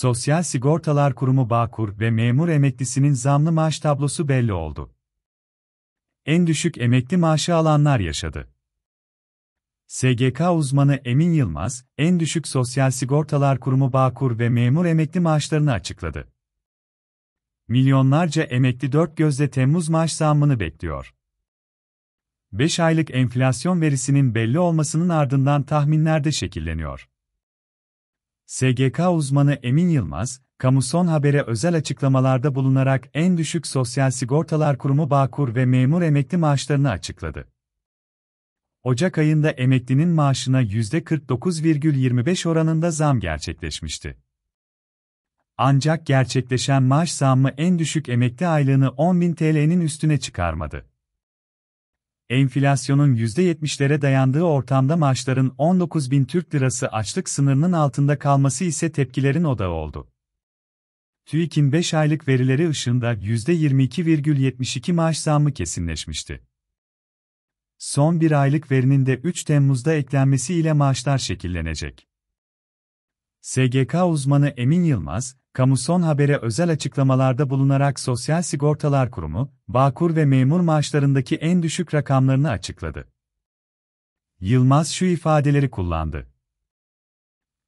Sosyal Sigortalar Kurumu Bağkur ve memur emeklisinin zamlı maaş tablosu belli oldu. En düşük emekli maaşı alanlar yaşadı. SGK uzmanı Emin Yılmaz, en düşük Sosyal Sigortalar Kurumu Bağkur ve memur emekli maaşlarını açıkladı. Milyonlarca emekli dört gözle Temmuz maaş zammını bekliyor. 5 aylık enflasyon verisinin belli olmasının ardından tahminler de şekilleniyor. SGK uzmanı Emin Yılmaz, Kamuson Haber'e özel açıklamalarda bulunarak en düşük Sosyal Sigortalar Kurumu Bağkur ve memur emekli maaşlarını açıkladı. Ocak ayında emeklinin maaşına %49,25 oranında zam gerçekleşmişti. Ancak gerçekleşen maaş zammı en düşük emekli aylığını 10.000 TL'nin üstüne çıkarmadı enflasyonun %70'lere dayandığı ortamda maaşların 19 bin Türk lirası açlık sınırının altında kalması ise tepkilerin odağı oldu. TÜİK'in 5 aylık verileri ışığında %22,72 maaş zammı kesinleşmişti. Son bir aylık verinin de 3 Temmuz'da eklenmesiyle maaşlar şekillenecek. SGK uzmanı Emin Yılmaz, Kamuson Haber'e özel açıklamalarda bulunarak Sosyal Sigortalar Kurumu, Bağkur ve memur maaşlarındaki en düşük rakamlarını açıkladı. Yılmaz şu ifadeleri kullandı.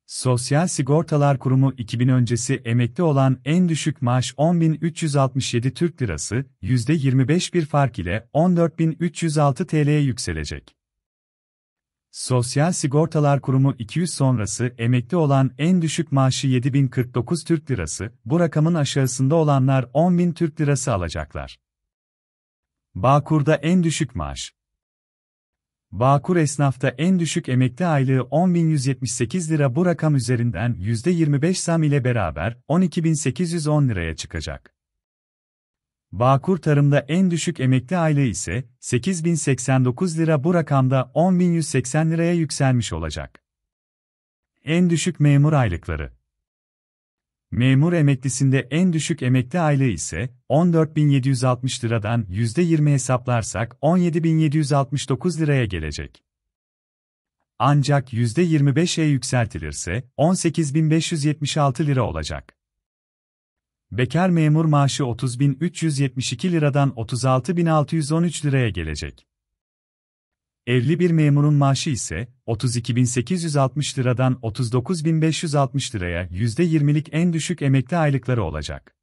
Sosyal Sigortalar Kurumu 2000 öncesi emekli olan en düşük maaş 10.367 Türk Lirası, %25 bir fark ile 14.306 TL'ye yükselecek. Sosyal Sigortalar Kurumu 200 sonrası emekli olan en düşük maaşı 7049 Türk Lirası, bu rakamın aşağısında olanlar 10000 Türk Lirası alacaklar. Bağkur'da en düşük maaş. Bağkur esnafta en düşük emekli aylığı 10.178 lira bu rakam üzerinden %25 zam ile beraber 12.810 liraya çıkacak. Bağkur tarımda en düşük emekli aile ise 8089 lira bu rakamda 10180 liraya yükselmiş olacak. En düşük memur aylıkları Memur emeklisinde en düşük emekli aile ise 14.760 liradan %20 hesaplarsak 17.769 liraya gelecek. Ancak %25'e yükseltilirse 18.576 lira olacak. Bekar memur maaşı 30.372 liradan 36.613 liraya gelecek. Evli bir memurun maaşı ise 32.860 liradan 39.560 liraya %20'lik en düşük emekli aylıkları olacak.